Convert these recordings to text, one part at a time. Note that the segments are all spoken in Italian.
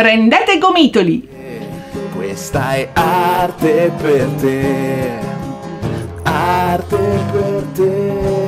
Prendete gomitoli! Eh, questa è arte per te, arte per te.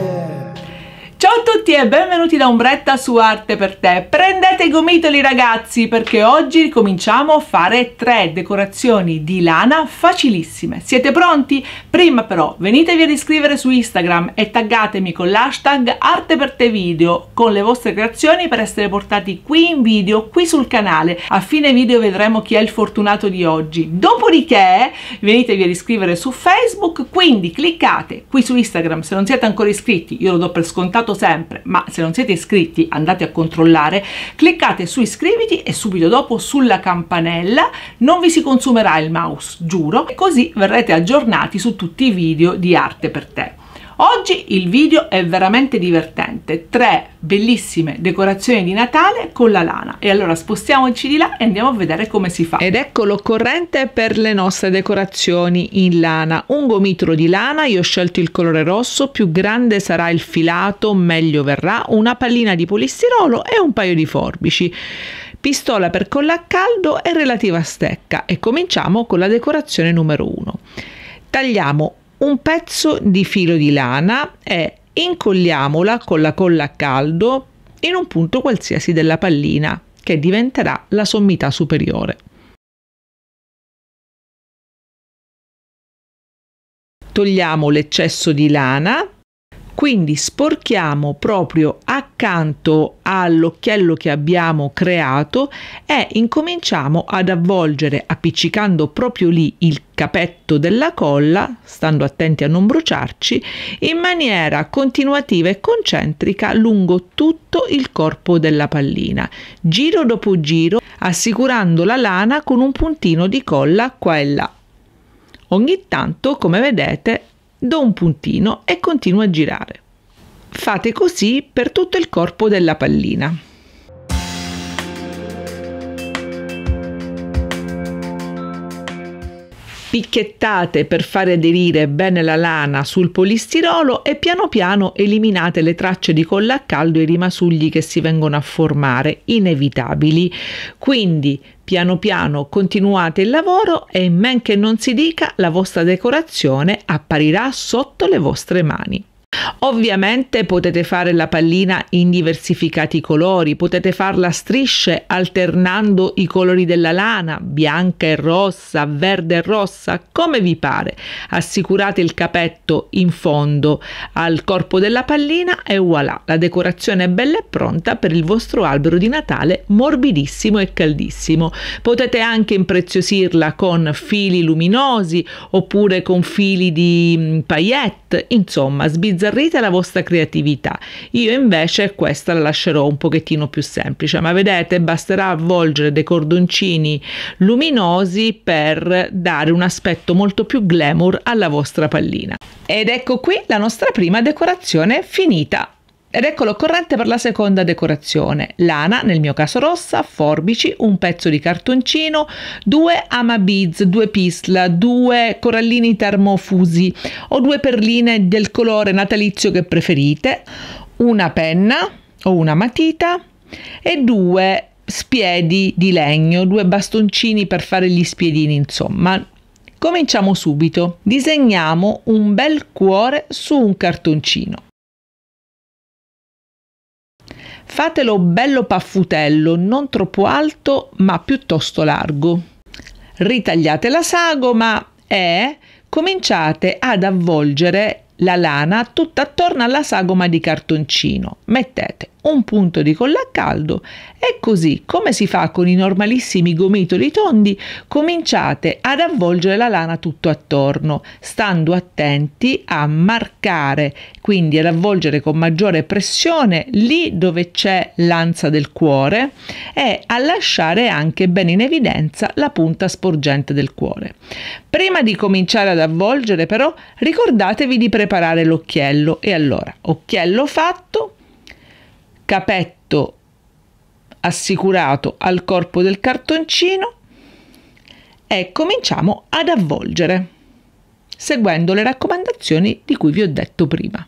Ciao a tutti e benvenuti da Ombretta su Arte per te. Prendete i gomitoli ragazzi perché oggi cominciamo a fare tre decorazioni di lana facilissime. Siete pronti? Prima però venitevi a iscrivere su Instagram e taggatemi con l'hashtag Arte per te video con le vostre creazioni per essere portati qui in video, qui sul canale. A fine video vedremo chi è il fortunato di oggi. Dopodiché venitevi a iscrivere su Facebook, quindi cliccate qui su Instagram se non siete ancora iscritti, io lo do per scontato sempre, ma se non siete iscritti andate a controllare, cliccate su iscriviti e subito dopo sulla campanella, non vi si consumerà il mouse, giuro, e così verrete aggiornati su tutti i video di Arte per te. Oggi il video è veramente divertente, tre bellissime decorazioni di Natale con la lana e allora spostiamoci di là e andiamo a vedere come si fa. Ed ecco l'occorrente per le nostre decorazioni in lana, un gomitolo di lana, io ho scelto il colore rosso, più grande sarà il filato meglio verrà, una pallina di polistirolo e un paio di forbici pistola per colla a caldo e relativa stecca e cominciamo con la decorazione numero 1. Tagliamo un pezzo di filo di lana e incolliamola con la colla a caldo in un punto qualsiasi della pallina che diventerà la sommità superiore. Togliamo l'eccesso di lana quindi sporchiamo proprio accanto all'occhiello che abbiamo creato e incominciamo ad avvolgere appiccicando proprio lì il capetto della colla, stando attenti a non bruciarci, in maniera continuativa e concentrica lungo tutto il corpo della pallina, giro dopo giro, assicurando la lana con un puntino di colla qua e là. Ogni tanto, come vedete, do un puntino e continuo a girare. Fate così per tutto il corpo della pallina. picchettate per fare aderire bene la lana sul polistirolo e piano piano eliminate le tracce di colla a caldo e i rimasugli che si vengono a formare, inevitabili. Quindi piano piano continuate il lavoro e men che non si dica la vostra decorazione apparirà sotto le vostre mani. Ovviamente potete fare la pallina in diversificati colori, potete farla a strisce alternando i colori della lana, bianca e rossa, verde e rossa, come vi pare. Assicurate il capetto in fondo al corpo della pallina e voilà, la decorazione è bella e pronta per il vostro albero di Natale morbidissimo e caldissimo. Potete anche impreziosirla con fili luminosi oppure con fili di mm, paillette, insomma sbizzarrate bizzarrite la vostra creatività. Io invece questa la lascerò un pochettino più semplice, ma vedete basterà avvolgere dei cordoncini luminosi per dare un aspetto molto più glamour alla vostra pallina. Ed ecco qui la nostra prima decorazione finita. Ed eccolo corrente per la seconda decorazione. Lana, nel mio caso rossa, forbici, un pezzo di cartoncino, due amabiz, due pisla, due corallini termofusi o due perline del colore natalizio che preferite, una penna o una matita e due spiedi di legno, due bastoncini per fare gli spiedini, insomma. Cominciamo subito. Disegniamo un bel cuore su un cartoncino. Fatelo bello paffutello, non troppo alto ma piuttosto largo. Ritagliate la sagoma e cominciate ad avvolgere la lana tutta attorno alla sagoma di cartoncino. Mettete un punto di colla a caldo e così, come si fa con i normalissimi gomitoli tondi, cominciate ad avvolgere la lana tutto attorno, stando attenti a marcare, quindi ad avvolgere con maggiore pressione lì dove c'è l'anza del cuore e a lasciare anche ben in evidenza la punta sporgente del cuore. Prima di cominciare ad avvolgere però ricordatevi di preparare l'occhiello e allora occhiello fatto capetto assicurato al corpo del cartoncino e cominciamo ad avvolgere seguendo le raccomandazioni di cui vi ho detto prima.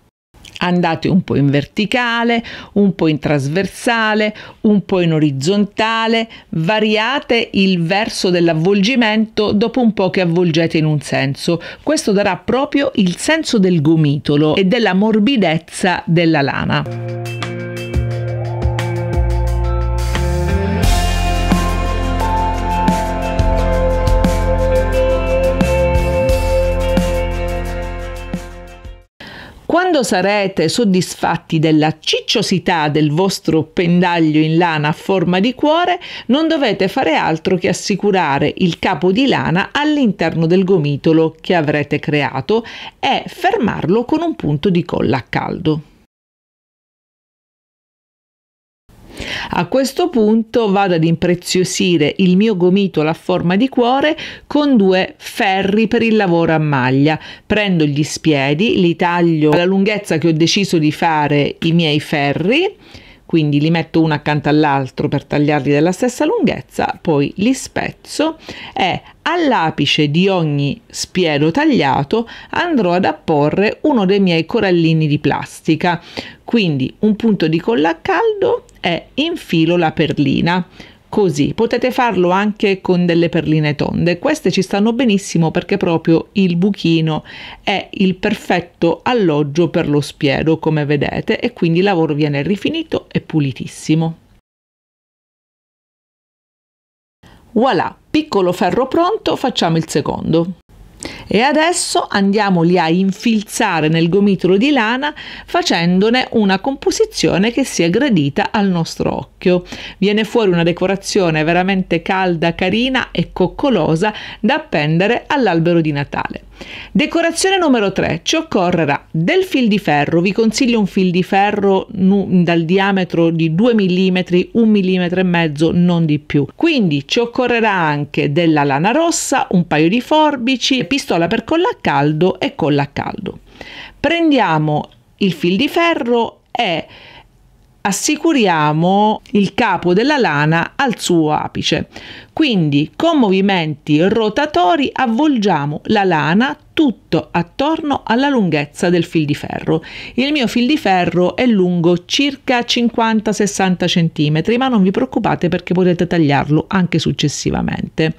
Andate un po' in verticale, un po' in trasversale, un po' in orizzontale, variate il verso dell'avvolgimento dopo un po' che avvolgete in un senso. Questo darà proprio il senso del gomitolo e della morbidezza della lana. Quando sarete soddisfatti della cicciosità del vostro pendaglio in lana a forma di cuore, non dovete fare altro che assicurare il capo di lana all'interno del gomitolo che avrete creato e fermarlo con un punto di colla a caldo. A questo punto vado ad impreziosire il mio gomitolo a forma di cuore con due ferri per il lavoro a maglia. Prendo gli spiedi, li taglio alla lunghezza che ho deciso di fare i miei ferri quindi li metto uno accanto all'altro per tagliarli della stessa lunghezza, poi li spezzo e all'apice di ogni spiedo tagliato andrò ad apporre uno dei miei corallini di plastica, quindi un punto di colla a caldo e infilo la perlina. Così potete farlo anche con delle perline tonde. Queste ci stanno benissimo perché proprio il buchino è il perfetto alloggio per lo spiedo, come vedete, e quindi il lavoro viene rifinito e pulitissimo. Voilà, piccolo ferro pronto, facciamo il secondo. E adesso andiamoli a infilzare nel gomitolo di lana facendone una composizione che sia gradita al nostro occhio. Viene fuori una decorazione veramente calda, carina e coccolosa da appendere all'albero di Natale. Decorazione numero 3. Ci occorrerà del fil di ferro. Vi consiglio un fil di ferro dal diametro di 2 mm, 1 mm e mezzo, non di più. Quindi ci occorrerà anche della lana rossa, un paio di forbici, pistole pistola per colla a caldo e colla a caldo. Prendiamo il fil di ferro e assicuriamo il capo della lana al suo apice. Quindi con movimenti rotatori avvolgiamo la lana tutto attorno alla lunghezza del fil di ferro. Il mio fil di ferro è lungo circa 50-60 cm, ma non vi preoccupate perché potete tagliarlo anche successivamente.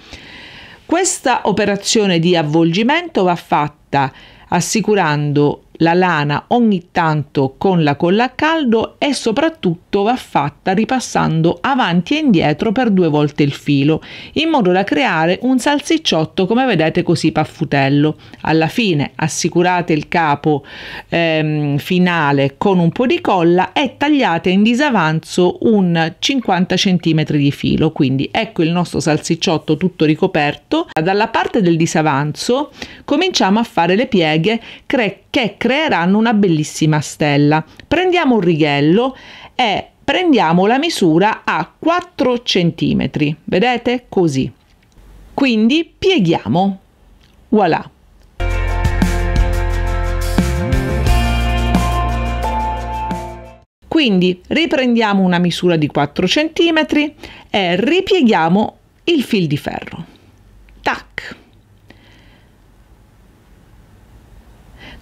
Questa operazione di avvolgimento va fatta assicurando la lana ogni tanto con la colla a caldo e soprattutto va fatta ripassando avanti e indietro per due volte il filo, in modo da creare un salsicciotto come vedete così paffutello. Alla fine assicurate il capo ehm, finale con un po' di colla e tagliate in disavanzo un 50 cm di filo, quindi ecco il nostro salsicciotto tutto ricoperto. Dalla parte del disavanzo cominciamo a fare le pieghe creccate che creeranno una bellissima stella. Prendiamo un righello e prendiamo la misura a 4 cm, vedete? Così. Quindi pieghiamo. Voilà. Quindi riprendiamo una misura di 4 cm e ripieghiamo il fil di ferro. Tac.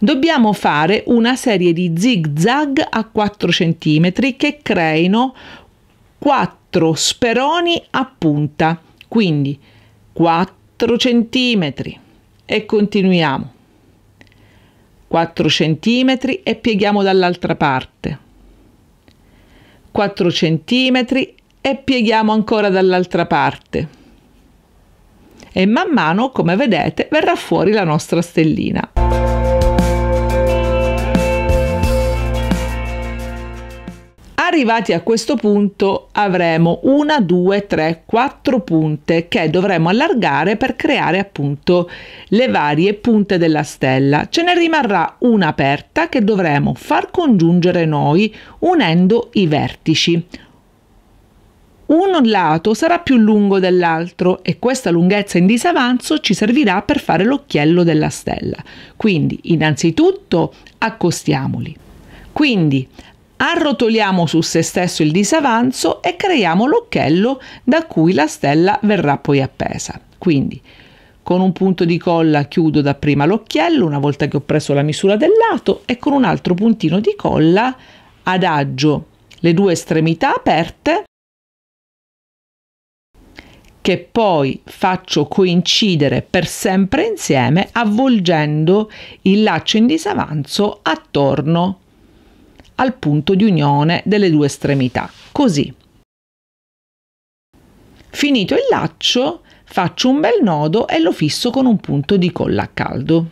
dobbiamo fare una serie di zig zag a 4 cm che creino 4 speroni a punta. Quindi 4 cm e continuiamo. 4 cm e pieghiamo dall'altra parte. 4 cm e pieghiamo ancora dall'altra parte e man mano, come vedete, verrà fuori la nostra stellina. Arrivati a questo punto avremo una, due, tre, quattro punte che dovremo allargare per creare appunto le varie punte della stella. Ce ne rimarrà una aperta che dovremo far congiungere noi unendo i vertici. Un lato sarà più lungo dell'altro e questa lunghezza in disavanzo ci servirà per fare l'occhiello della stella. Quindi innanzitutto accostiamoli. Quindi Arrotoliamo su se stesso il disavanzo e creiamo l'occhiello da cui la stella verrà poi appesa. Quindi con un punto di colla chiudo dapprima l'occhiello una volta che ho preso la misura del lato e con un altro puntino di colla adagio le due estremità aperte che poi faccio coincidere per sempre insieme avvolgendo il laccio in disavanzo attorno al punto di unione delle due estremità, così. Finito il laccio, faccio un bel nodo e lo fisso con un punto di colla a caldo.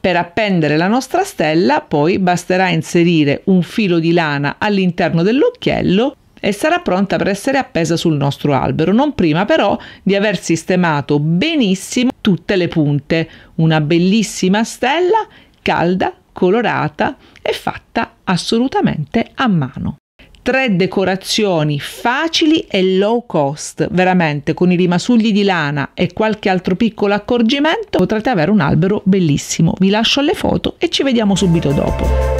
Per appendere la nostra stella poi basterà inserire un filo di lana all'interno dell'occhiello e sarà pronta per essere appesa sul nostro albero, non prima però di aver sistemato benissimo tutte le punte. Una bellissima stella calda, colorata e fatta assolutamente a mano tre decorazioni facili e low cost, veramente con i rimasugli di lana e qualche altro piccolo accorgimento potrete avere un albero bellissimo. Vi lascio le foto e ci vediamo subito dopo.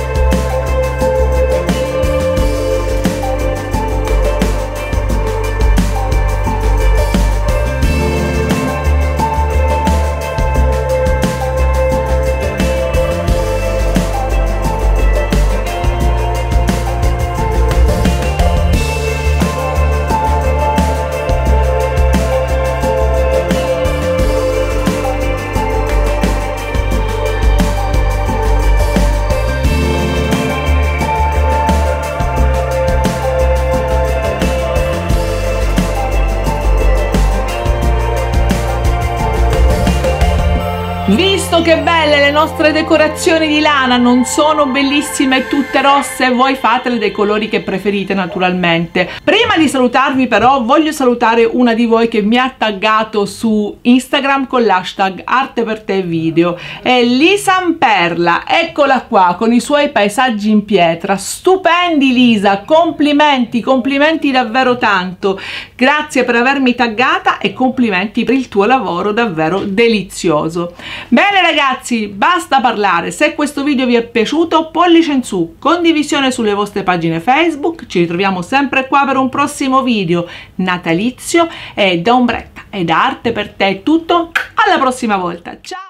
Visto che belle le nostre decorazioni di lana, non sono bellissime tutte rosse, voi fatele dei colori che preferite naturalmente. Prima di salutarvi però voglio salutare una di voi che mi ha taggato su Instagram con l'hashtag arte per te video. È Lisa Perla, eccola qua con i suoi paesaggi in pietra. Stupendi Lisa, complimenti, complimenti davvero tanto. Grazie per avermi taggata e complimenti per il tuo lavoro davvero delizioso. Bene ragazzi, basta parlare, se questo video vi è piaciuto pollice in su, condivisione sulle vostre pagine Facebook, ci ritroviamo sempre qua per un prossimo video natalizio e da ombretta ed arte per te è tutto, alla prossima volta, ciao!